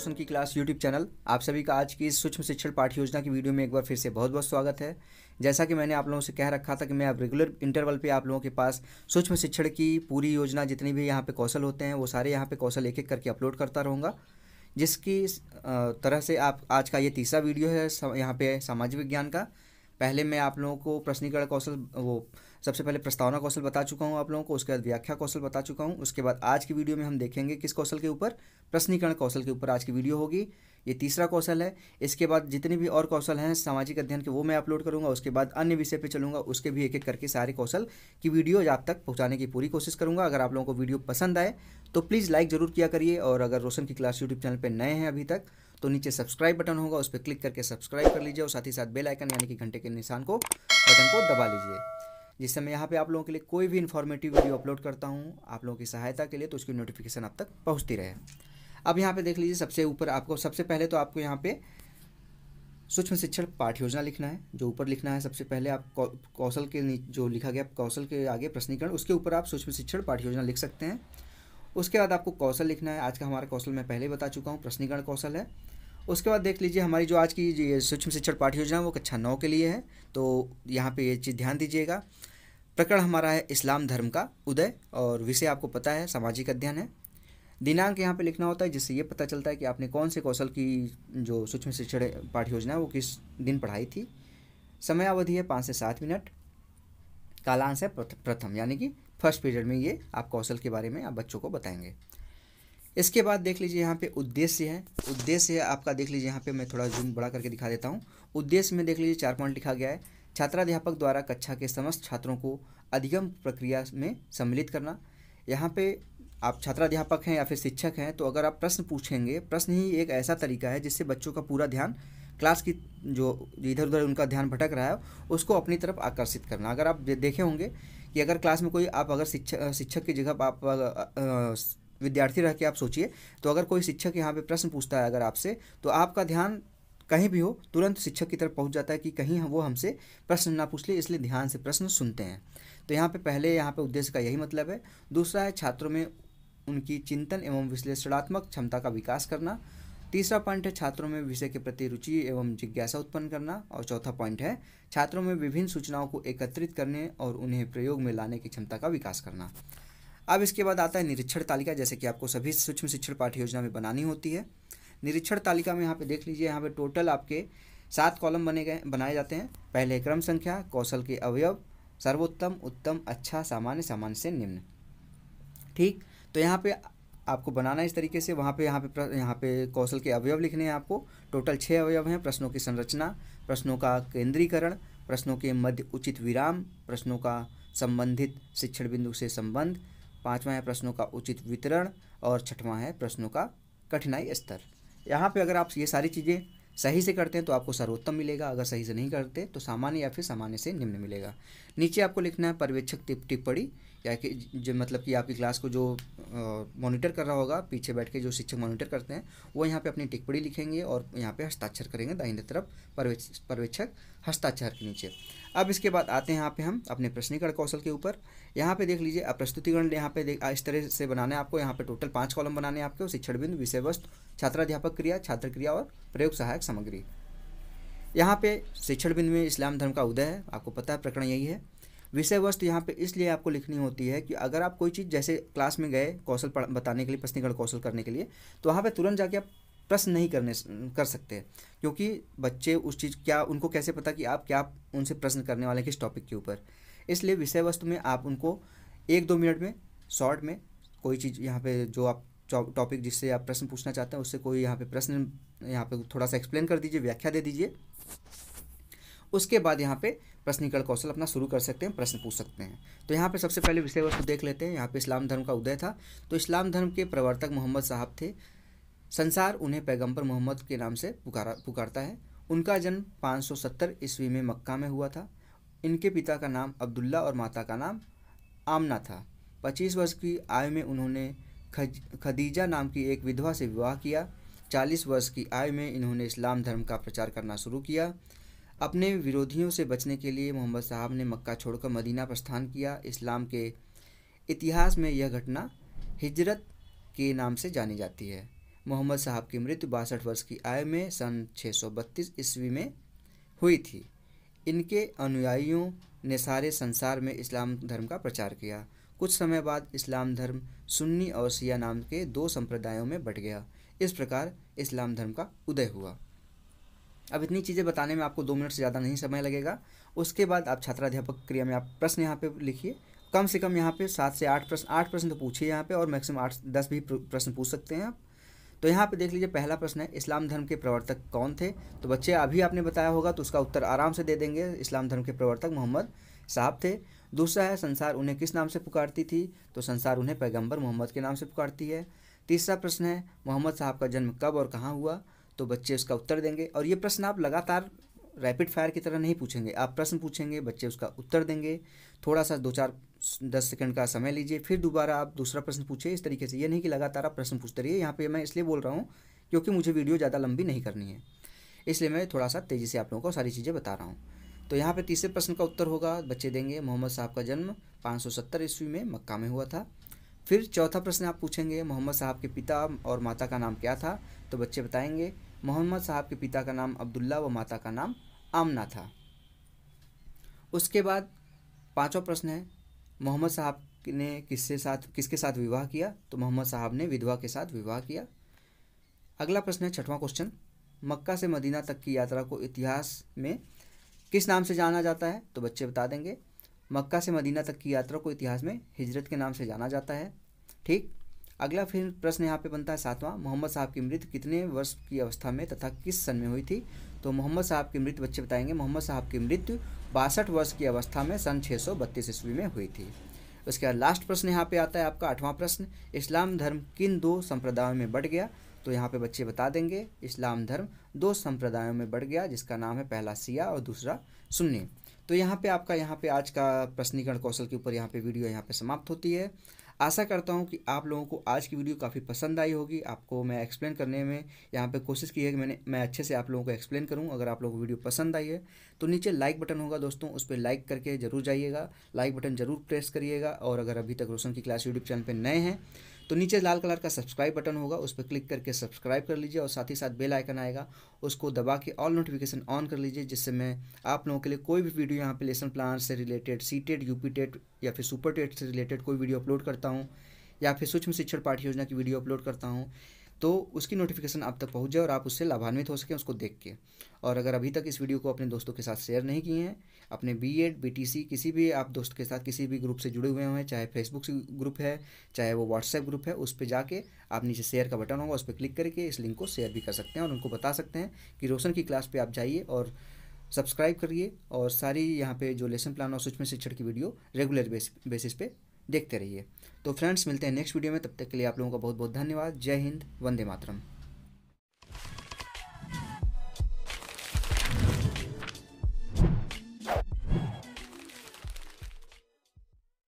रोशन की class YouTube channel आप सभी का आज की इस सूक्ष्म शिक्षण पाठ योजना की वीडियो में एक बार फिर से बहुत बहुत स्वागत है जैसा कि मैंने आप लोगों से कह रखा था कि मैं अब रेगुलर इंटरवल पे आप लोगों के पास सूक्ष्म शिक्षण की पूरी योजना जितनी भी यहाँ पे कौशल होते हैं वो सारे यहाँ पे कौशल एक एक करके अपलोड करता रहूँगा जिसकी तरह से आप आज का ये तीसरा वीडियो है यहाँ पे सामाजिक विज्ञान का पहले मैं आप लोगों को प्रश्नीकरण कौशल वो सबसे पहले प्रस्तावना कौशल बता चुका हूँ आप लोगों को उसके बाद व्याख्या कौशल बता चुका हूँ उसके बाद आज की वीडियो में हम देखेंगे किस कौशल के ऊपर प्रश्नीकरण कौशल के ऊपर आज की वीडियो होगी ये तीसरा कौशल है इसके बाद जितने भी और कौशल हैं सामाजिक अध्ययन के वो मैं अपलोड करूँगा उसके बाद अन्य विषय पे चलूंगा उसके भी एक एक करके सारे कौशल की वीडियो आप तक पहुँचाने की पूरी कोशिश करूंगा अगर आप लोगों को वीडियो पसंद आए तो प्लीज़ लाइक ज़रूर किया करिए और अगर रोशन की क्लास यूट्यूब चैनल पर नए हैं अभी तक तो नीचे सब्सक्राइब बटन होगा उस पर क्लिक करके सब्सक्राइब कर लीजिए और साथ ही साथ बेलाइकन यानी कि घंटे के निशान को बटन को दबा लीजिए जिससे मैं यहाँ पे आप लोगों के लिए कोई भी इन्फॉर्मेटिव वीडियो अपलोड करता हूँ आप लोगों की सहायता के लिए तो उसकी नोटिफिकेशन आप तक पहुँचती रहे अब यहाँ पे देख लीजिए सबसे ऊपर आपको सबसे पहले तो आपको यहाँ पे सूक्ष्म शिक्षण पाठ योजना लिखना है जो ऊपर लिखना है सबसे पहले आप कौशल के जो लिखा गया कौशल के आगे प्रश्नीकरण उसके ऊपर आप सूक्ष्म शिक्षण पाठ योजना लिख सकते हैं उसके बाद आपको कौशल लिखना है आज का हमारा कौशल मैं पहले बता चुका हूँ प्रश्नीकरण कौशल है उसके बाद देख लीजिए हमारी जो आज की ये सूक्ष्म शिक्षण पाठ्य योजना वो कक्षा नौ के लिए है तो यहाँ पे ये चीज़ ध्यान दीजिएगा प्रकरण हमारा है इस्लाम धर्म का उदय और विषय आपको पता है सामाजिक अध्ययन है दिनांक यहाँ पे लिखना होता है जिससे ये पता चलता है कि आपने कौन से कौशल की जो सूक्ष्म शिक्षण पाठ्य योजना है वो किस दिन पढ़ाई थी समय अवधि है पाँच से सात मिनट कालांश है प्रथम यानी कि फर्स्ट पीरियड में ये आप कौशल के बारे में आप बच्चों को बताएंगे इसके बाद देख लीजिए यहाँ पे उद्देश्य है उद्देश्य है आपका देख लीजिए यहाँ पे मैं थोड़ा जूम बड़ा करके दिखा देता हूँ उद्देश्य में देख लीजिए चार पॉइंट लिखा गया है छात्राध्यापक द्वारा कक्षा के समस्त छात्रों को अधिगम प्रक्रिया में सम्मिलित करना यहाँ पे आप छात्राध्यापक हैं या फिर शिक्षक हैं तो अगर आप प्रश्न पूछेंगे प्रश्न ही एक ऐसा तरीका है जिससे बच्चों का पूरा ध्यान क्लास की जो इधर उधर उनका ध्यान भटक रहा है उसको अपनी तरफ आकर्षित करना अगर आप देखे होंगे कि अगर क्लास में कोई आप अगर शिक्षक शिक्षक की जगह आप विद्यार्थी रह के आप सोचिए तो अगर कोई शिक्षक यहाँ पे प्रश्न पूछता है अगर आपसे तो आपका ध्यान कहीं भी हो तुरंत शिक्षक की तरफ पहुँच जाता है कि कहीं वो हमसे प्रश्न ना पूछ ले इसलिए ध्यान से प्रश्न सुनते हैं तो यहाँ पे पहले यहाँ पे उद्देश्य का यही मतलब है दूसरा है छात्रों में उनकी चिंतन एवं विश्लेषणात्मक क्षमता का विकास करना तीसरा पॉइंट है छात्रों में विषय के प्रति रुचि एवं जिज्ञासा उत्पन्न करना और चौथा पॉइंट है छात्रों में विभिन्न सूचनाओं को एकत्रित करने और उन्हें प्रयोग में लाने की क्षमता का विकास करना अब इसके बाद आता है निरीक्षण तालिका जैसे कि आपको सभी सूक्ष्म शिक्षण पाठ्य योजना में बनानी होती है निरीक्षण तालिका में यहाँ पे देख लीजिए यहाँ पे टोटल आपके सात कॉलम बने गए बनाए जाते हैं पहले क्रम संख्या कौशल के अवयव सर्वोत्तम उत्तम अच्छा सामान्य सामान्य से निम्न ठीक तो यहाँ पे आपको बनाना इस तरीके से वहाँ पे यहाँ पे यहाँ पे कौशल के अवयव लिखने हैं आपको टोटल छः अवयव हैं प्रश्नों की संरचना प्रश्नों का केंद्रीकरण प्रश्नों के मध्य उचित विराम प्रश्नों का संबंधित शिक्षण बिंदु से संबंध पाँचवा है प्रश्नों का उचित वितरण और छठवा है प्रश्नों का कठिनाई स्तर यहाँ पे अगर आप ये सारी चीज़ें सही से करते हैं तो आपको सर्वोत्तम मिलेगा अगर सही से नहीं करते तो सामान्य या फिर सामान्य से निम्न मिलेगा नीचे आपको लिखना है पर्यवेक्षक टिप्पणी या कि जो मतलब कि आपकी क्लास को जो मॉनिटर कर रहा होगा पीछे बैठ के जो शिक्षक मॉनिटर करते हैं वो यहाँ पे अपनी टिप्पणी लिखेंगे और यहाँ पे हस्ताक्षर करेंगे दाहिने तरफ पर्यवेक्षक हस्ताक्षर के नीचे अब इसके बाद आते हैं यहाँ पे हम अपने प्रश्नीकरण कौशल के ऊपर यहाँ पे देख लीजिए अब प्रस्तुतिकरण यहाँ पे देख इस तरह से बनाने आपको यहाँ पे टोटल पाँच कॉलम बनाने आपके शिक्षण बिंदु विषय वस्तु छात्राध्यापक क्रिया छात्र क्रिया और प्रयोग सहायक सामग्री यहाँ पे शिक्षण बिंदु में इस्लाम धर्म का उदय है आपको पता है प्रकरण यही है विषय वस्तु यहाँ पे इसलिए आपको लिखनी होती है कि अगर आप कोई चीज़ जैसे क्लास में गए कौशल बताने के लिए प्रश्नगढ़ कौशल करने के लिए तो वहाँ पर तुरंत जाके आप प्रश्न नहीं करने कर सकते क्योंकि बच्चे उस चीज़ क्या उनको कैसे पता कि आप क्या उनसे प्रश्न करने वाले किस टॉपिक के ऊपर इसलिए विषय वस्तु में आप उनको एक दो मिनट में शॉर्ट में कोई चीज़ यहाँ पे जो आप टॉपिक जिससे आप प्रश्न पूछना चाहते हैं उससे कोई यहाँ पे प्रश्न यहाँ पे थोड़ा सा एक्सप्लेन कर दीजिए व्याख्या दे दीजिए उसके बाद यहाँ पे प्रश्निकरण कौशल अपना शुरू कर सकते हैं प्रश्न पूछ सकते हैं तो यहाँ पे सबसे पहले विषय वस्तु देख लेते हैं यहाँ पे इस्लाम धर्म का उदय था तो इस्लाम धर्म के प्रवर्तक मोहम्मद साहब थे संसार उन्हें पैगंबर मोहम्मद के नाम से पुकारा पुकारता है उनका जन्म 570 ईस्वी में मक्का में हुआ था इनके पिता का नाम अब्दुल्ला और माता का नाम आमना था पच्चीस वर्ष की आयु में उन्होंने खज, खदीजा नाम की एक विधवा से विवाह किया चालीस वर्ष की आयु में इन्होंने इस्लाम धर्म का प्रचार करना शुरू किया अपने विरोधियों से बचने के लिए मोहम्मद साहब ने मक्का छोड़कर मदीना प्रस्थान किया इस्लाम के इतिहास में यह घटना हिजरत के नाम से जानी जाती है मोहम्मद साहब की मृत्यु बासठ वर्ष की आयु में सन 632 ईस्वी में हुई थी इनके अनुयायियों ने सारे संसार में इस्लाम धर्म का प्रचार किया कुछ समय बाद इस्लाम धर्म सुन्नी और सिया नाम के दो संप्रदायों में बट गया इस प्रकार इस्लाम धर्म का उदय हुआ अब इतनी चीज़ें बताने में आपको दो मिनट से ज़्यादा नहीं समय लगेगा उसके बाद आप छात्राध्यापक क्रिया में आप प्रश्न यहाँ पे लिखिए कम से कम यहाँ पे सात से आठ प्रश्न आठ प्रश्न तो पूछिए यहाँ पे और मैक्सिमम आठ दस भी प्रश्न पूछ सकते हैं आप तो यहाँ पे देख लीजिए पहला प्रश्न है इस्लाम धर्म के प्रवर्तक कौन थे तो बच्चे अभी आपने बताया होगा तो उसका उत्तर आराम से दे देंगे इस्लाम धर्म के प्रवर्तक मोहम्मद साहब थे दूसरा है संसार उन्हें किस नाम से पुकारती थी तो संसार उन्हें पैगम्बर मोहम्मद के नाम से पुकारती है तीसरा प्रश्न है मोहम्मद साहब का जन्म कब और कहाँ हुआ तो बच्चे उसका उत्तर देंगे और ये प्रश्न आप लगातार रैपिड फायर की तरह नहीं पूछेंगे आप प्रश्न पूछेंगे बच्चे उसका उत्तर देंगे थोड़ा सा दो चार दस सेकंड का समय लीजिए फिर दोबारा आप दूसरा प्रश्न पूछिए इस तरीके से ये नहीं कि लगातार आप प्रश्न पूछते रहिए यहाँ पे मैं इसलिए बोल रहा हूँ क्योंकि मुझे वीडियो ज़्यादा लंबी नहीं करनी है इसलिए मैं थोड़ा सा तेज़ी से आप लोगों को सारी चीज़ें बता रहा हूँ तो यहाँ पर तीसरे प्रश्न का उत्तर होगा बच्चे देंगे मोहम्मद साहब का जन्म पाँच सौ सत्तर ईस्वी में मक्का में हुआ था फिर चौथा प्रश्न आप पूछेंगे मोहम्मद साहब के पिता और माता का नाम क्या था तो बच्चे बताएंगे मोहम्मद साहब के पिता का नाम अब्दुल्ला व माता का नाम आमना था उसके बाद पांचवा प्रश्न है मोहम्मद साहब ने किससे साथ किसके साथ विवाह किया तो मोहम्मद साहब ने विधवा के साथ विवाह किया अगला प्रश्न है छठवां क्वेश्चन मक्का से मदीना तक की यात्रा को इतिहास में किस नाम से जाना जाता है तो बच्चे बता देंगे मक्का से मदीना तक की यात्रा को इतिहास में हिजरत के नाम से जाना जाता है ठीक अगला फिर प्रश्न यहाँ पे बनता है सातवां मोहम्मद साहब की मृत्यु कितने वर्ष की अवस्था में तथा किस सन में हुई थी तो मोहम्मद साहब की मृत्यु बच्चे बताएंगे मोहम्मद साहब की मृत्यु बासठ वर्ष की अवस्था में सन छः सौ बत्तीस ईस्वी में हुई थी उसके बाद लास्ट प्रश्न यहाँ पे आता है आपका आठवां प्रश्न इस्लाम धर्म किन दो संप्रदायों में बढ़ गया तो यहाँ पे बच्चे बता देंगे इस्लाम धर्म दो संप्रदायों में बढ़ गया जिसका नाम है पहला सिया और दूसरा सुन्नी तो यहाँ पे आपका यहाँ पे आज का प्रश्नीकरण कौशल के ऊपर यहाँ पे वीडियो यहाँ पे समाप्त होती है आशा करता हूँ कि आप लोगों को आज की वीडियो काफ़ी पसंद आई होगी आपको मैं एक्सप्लेन करने में यहाँ पे कोशिश की है कि मैंने मैं अच्छे से आप लोगों को एक्सप्लेन करूँ अगर आप लोगों को वीडियो पसंद आई है तो नीचे लाइक बटन होगा दोस्तों उस पर लाइक करके जरूर जाइएगा लाइक बटन जरूर प्रेस करिएगा और अगर अभी तक रोशन की क्लास यूट्यूब चैनल पर नए हैं तो नीचे लाल कलर का सब्सक्राइब बटन होगा उस पर क्लिक करके सब्सक्राइब कर लीजिए और साथ ही साथ बेल आइकन आएगा उसको दबा के ऑल नोटिफिकेशन ऑन कर लीजिए जिससे मैं आप लोगों के लिए कोई भी वीडियो यहाँ पे लेसन प्लान से related CTET UPTET या फिर सुपर टेट e से रिलेटेड कोई वीडियो अपलोड करता हूँ या फिर सूक्ष्म शिक्षण पाठ्य योजना की वीडियो अपलोड करता हूँ तो उसकी नोटिफिकेशन आप तक पहुँच जाए और आप उससे लाभान्वित हो सकें उसको देख के और अगर अभी तक इस वीडियो को अपने दोस्तों के साथ शेयर नहीं किए हैं अपने B Ed B T C किसी भी आप दोस्त के साथ किसी भी ग्रुप से जुड़े हुए हैं चाहे फेसबुक ग्रुप है चाहे वो व्हाट्सएप ग्रुप है उस पर जाके आप नीचे शेयर का बटन होगा उस पर क्लिक करके इस लिंक को शेयर भी कर सकते हैं और उनको बता सकते हैं कि रोशन की क्लास पर आप जाइए और सब्सक्राइब करिए और सारी यहाँ पे जो लेसन प्लान और सूक्ष्म शिक्षण की वीडियो रेगुलर बेसिस पे देखते रहिए तो फ्रेंड्स मिलते हैं नेक्स्ट वीडियो में तब तक के लिए आप लोगों का बहुत बहुत धन्यवाद जय हिंद वंदे मातरम